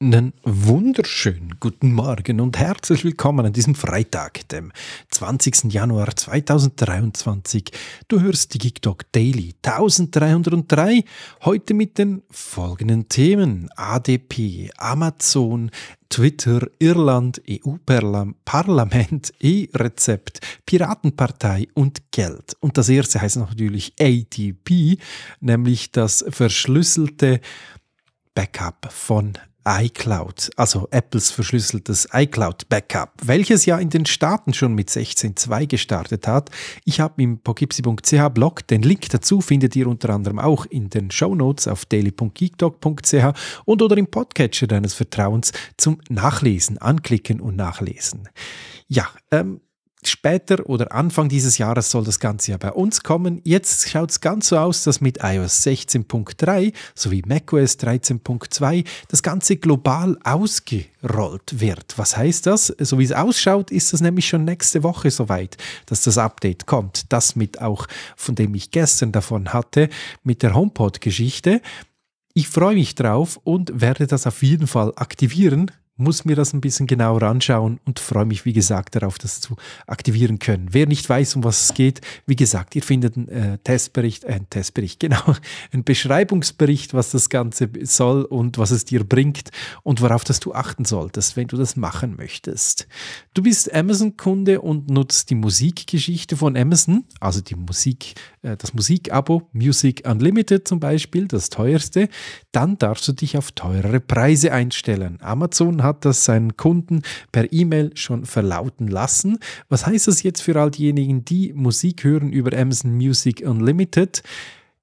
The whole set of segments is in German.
Einen wunderschönen guten Morgen und herzlich willkommen an diesem Freitag, dem 20. Januar 2023. Du hörst die GigDog Daily 1303, heute mit den folgenden Themen. ADP, Amazon, Twitter, Irland, EU-Parlament, E-Rezept, Piratenpartei und Geld. Und das erste heißt natürlich ATP, nämlich das verschlüsselte Backup von iCloud, also Apples verschlüsseltes iCloud-Backup, welches ja in den Staaten schon mit 16.2 gestartet hat. Ich habe im pogipsi.ch-Blog, den Link dazu findet ihr unter anderem auch in den Show Notes auf daily.geekdog.ch und oder im Podcatcher deines Vertrauens zum Nachlesen, anklicken und nachlesen. Ja, ähm, später oder Anfang dieses Jahres soll das Ganze ja bei uns kommen. Jetzt schaut es ganz so aus, dass mit iOS 16.3 sowie macOS 13.2 das Ganze global ausgerollt wird. Was heißt das? So wie es ausschaut, ist das nämlich schon nächste Woche soweit, dass das Update kommt. Das mit auch, von dem ich gestern davon hatte, mit der HomePod-Geschichte. Ich freue mich drauf und werde das auf jeden Fall aktivieren muss mir das ein bisschen genauer anschauen und freue mich, wie gesagt, darauf, das zu aktivieren können. Wer nicht weiß, um was es geht, wie gesagt, ihr findet einen äh, Testbericht, äh, einen Testbericht, genau, einen Beschreibungsbericht, was das Ganze soll und was es dir bringt und worauf das du achten solltest, wenn du das machen möchtest. Du bist Amazon-Kunde und nutzt die Musikgeschichte von Amazon, also die Musik, äh, das Musikabo, Music Unlimited zum Beispiel, das teuerste, dann darfst du dich auf teurere Preise einstellen. Amazon hat hat das seinen Kunden per E-Mail schon verlauten lassen. Was heißt das jetzt für all diejenigen, die Musik hören über Amazon Music Unlimited?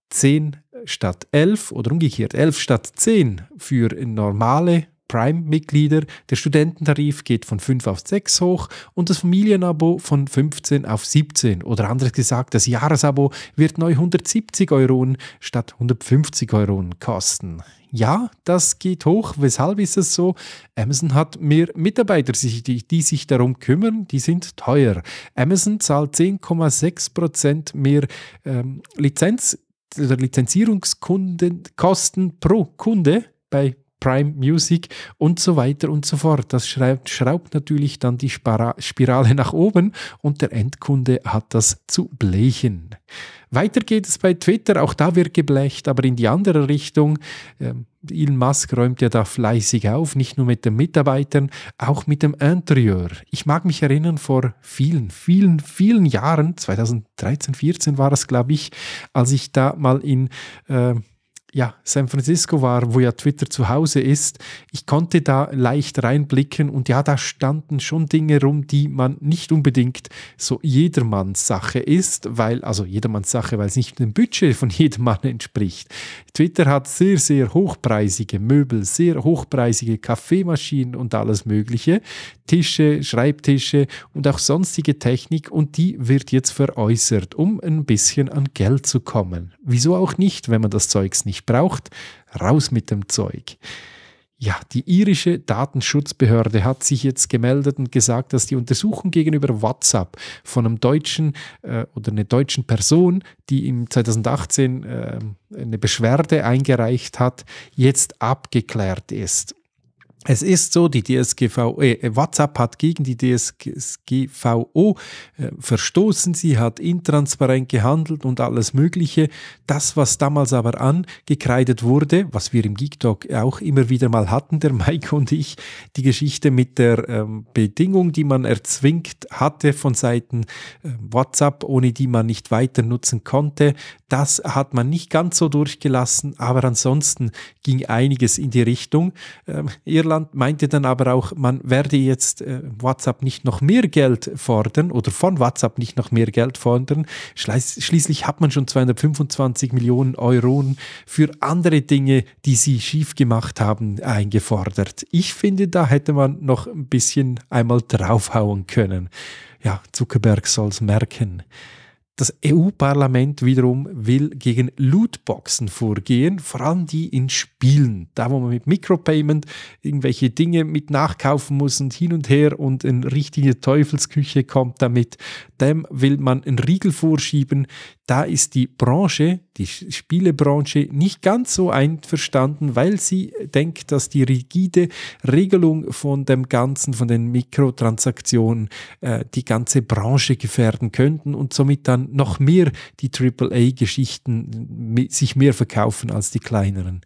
10 statt 11 oder umgekehrt 11 statt 10 für normale Prime-Mitglieder. Der Studententarif geht von 5 auf 6 hoch und das Familienabo von 15 auf 17. Oder anders gesagt, das Jahresabo wird neu 170 Euro statt 150 Euro kosten. Ja, das geht hoch. Weshalb ist es so? Amazon hat mehr Mitarbeiter, die, sich darum kümmern. Die sind teuer. Amazon zahlt 10,6% Prozent mehr ähm, Lizenz- oder Lizenzierungskosten pro Kunde bei Prime Music und so weiter und so fort. Das schraubt, schraubt natürlich dann die Spirale nach oben und der Endkunde hat das zu blechen. Weiter geht es bei Twitter, auch da wird geblecht, aber in die andere Richtung. Ähm, Elon Musk räumt ja da fleißig auf, nicht nur mit den Mitarbeitern, auch mit dem Interieur. Ich mag mich erinnern, vor vielen, vielen, vielen Jahren, 2013, 2014 war das, glaube ich, als ich da mal in... Äh, ja, San Francisco war, wo ja Twitter zu Hause ist, ich konnte da leicht reinblicken und ja, da standen schon Dinge rum, die man nicht unbedingt so jedermanns Sache ist, weil, also jedermanns Sache, weil es nicht dem Budget von jedermann entspricht. Twitter hat sehr, sehr hochpreisige Möbel, sehr hochpreisige Kaffeemaschinen und alles Mögliche. Tische, Schreibtische und auch sonstige Technik und die wird jetzt veräußert, um ein bisschen an Geld zu kommen. Wieso auch nicht, wenn man das Zeugs nicht braucht? Raus mit dem Zeug. Ja, die irische Datenschutzbehörde hat sich jetzt gemeldet und gesagt, dass die Untersuchung gegenüber WhatsApp von einem deutschen äh, oder einer deutschen Person, die im 2018 äh, eine Beschwerde eingereicht hat, jetzt abgeklärt ist. Es ist so, die DSGVO, äh, WhatsApp hat gegen die DSGVO äh, verstoßen, sie hat intransparent gehandelt und alles Mögliche. Das, was damals aber angekreidet wurde, was wir im Geek Talk auch immer wieder mal hatten, der Mike und ich, die Geschichte mit der ähm, Bedingung, die man erzwingt hatte von Seiten äh, WhatsApp, ohne die man nicht weiter nutzen konnte, das hat man nicht ganz so durchgelassen, aber ansonsten ging einiges in die Richtung. Ähm, Gauland meinte dann aber auch, man werde jetzt äh, WhatsApp nicht noch mehr Geld fordern oder von WhatsApp nicht noch mehr Geld fordern. Schleiß, schließlich hat man schon 225 Millionen Euro für andere Dinge, die sie schief gemacht haben, eingefordert. Ich finde, da hätte man noch ein bisschen einmal draufhauen können. Ja, Zuckerberg soll's merken. Das EU-Parlament wiederum will gegen Lootboxen vorgehen, vor allem die in Spielen, da wo man mit Micropayment irgendwelche Dinge mit nachkaufen muss und hin und her und in richtige Teufelsküche kommt damit. Dem will man einen Riegel vorschieben. Da ist die Branche die Spielebranche nicht ganz so einverstanden, weil sie denkt, dass die rigide Regelung von dem Ganzen, von den Mikrotransaktionen, äh, die ganze Branche gefährden könnten und somit dann noch mehr die AAA-Geschichten sich mehr verkaufen als die kleineren.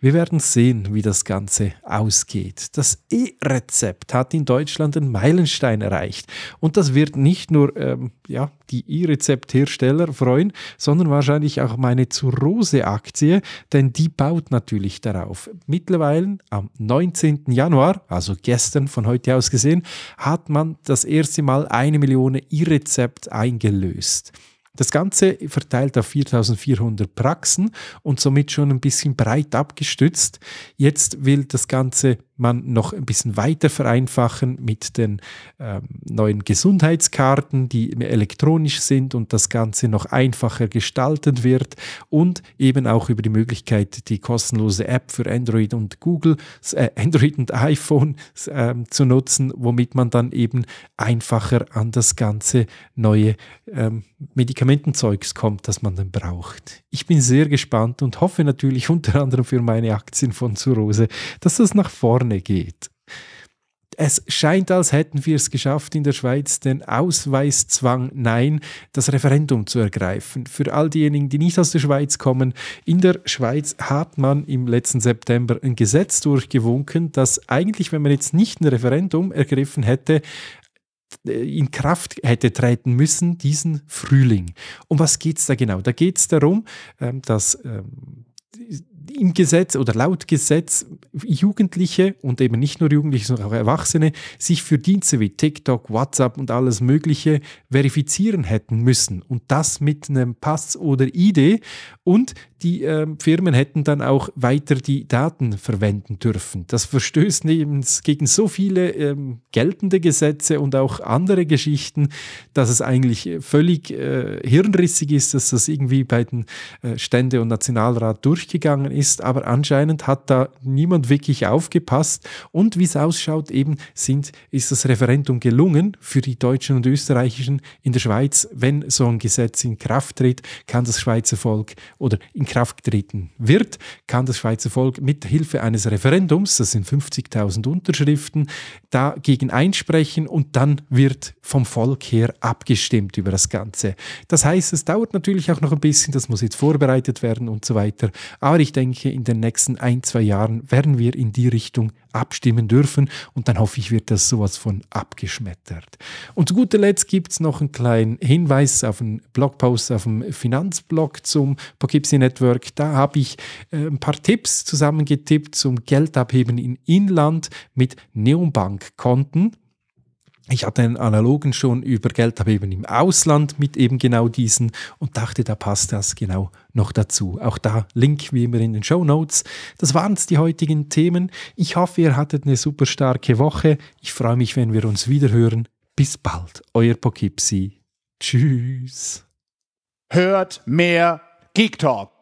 Wir werden sehen, wie das Ganze ausgeht. Das E-Rezept hat in Deutschland einen Meilenstein erreicht. Und das wird nicht nur ähm, ja, die E-Rezept-Hersteller freuen, sondern wahrscheinlich auch meine Zurose-Aktie, denn die baut natürlich darauf. Mittlerweile am 19. Januar, also gestern von heute aus gesehen, hat man das erste Mal eine Million E-Rezept eingelöst. Das Ganze verteilt auf 4400 Praxen und somit schon ein bisschen breit abgestützt. Jetzt will das Ganze man noch ein bisschen weiter vereinfachen mit den ähm, neuen Gesundheitskarten, die elektronisch sind und das Ganze noch einfacher gestaltet wird und eben auch über die Möglichkeit, die kostenlose App für Android und Google, äh, Android und iPhone äh, zu nutzen, womit man dann eben einfacher an das ganze neue ähm, Medikamentenzeugs kommt, das man dann braucht. Ich bin sehr gespannt und hoffe natürlich unter anderem für meine Aktien von Zurose, dass das nach vorne Ferne geht. Es scheint, als hätten wir es geschafft, in der Schweiz den Ausweiszwang Nein, das Referendum zu ergreifen. Für all diejenigen, die nicht aus der Schweiz kommen, in der Schweiz hat man im letzten September ein Gesetz durchgewunken, das eigentlich, wenn man jetzt nicht ein Referendum ergriffen hätte, in Kraft hätte treten müssen, diesen Frühling. Um was geht es da genau? Da geht es darum, ähm, dass ähm, im Gesetz oder laut Gesetz Jugendliche und eben nicht nur Jugendliche, sondern auch Erwachsene sich für Dienste wie TikTok, WhatsApp und alles Mögliche verifizieren hätten müssen und das mit einem Pass oder ID. Und die äh, Firmen hätten dann auch weiter die Daten verwenden dürfen. Das verstößt neben gegen so viele ähm, geltende Gesetze und auch andere Geschichten, dass es eigentlich äh, völlig äh, hirnrissig ist, dass das irgendwie bei den äh, Stände- und Nationalrat durchgegangen ist. Aber anscheinend hat da niemand wirklich aufgepasst. Und wie es ausschaut, eben sind, ist das Referendum gelungen für die Deutschen und Österreichischen in der Schweiz. Wenn so ein Gesetz in Kraft tritt, kann das Schweizer Volk oder in Kraft getreten wird, kann das Schweizer Volk mit Hilfe eines Referendums, das sind 50.000 Unterschriften, dagegen einsprechen und dann wird vom Volk her abgestimmt über das Ganze. Das heißt, es dauert natürlich auch noch ein bisschen, das muss jetzt vorbereitet werden und so weiter. Aber ich denke, in den nächsten ein, zwei Jahren werden wir in die Richtung abstimmen dürfen. Und dann hoffe ich, wird das sowas von abgeschmettert. Und zu guter Letzt gibt es noch einen kleinen Hinweis auf einen Blogpost auf dem Finanzblog zum Poughkeepsie Network. Da habe ich äh, ein paar Tipps zusammengetippt zum Geldabheben in Inland mit konten ich hatte einen analogen schon über Geld, aber eben im Ausland mit eben genau diesen und dachte, da passt das genau noch dazu. Auch da Link wie immer in den Show Notes. Das waren es die heutigen Themen. Ich hoffe, ihr hattet eine super starke Woche. Ich freue mich, wenn wir uns wieder hören. Bis bald, euer Pokipsi. Tschüss. Hört mehr Geek Talk.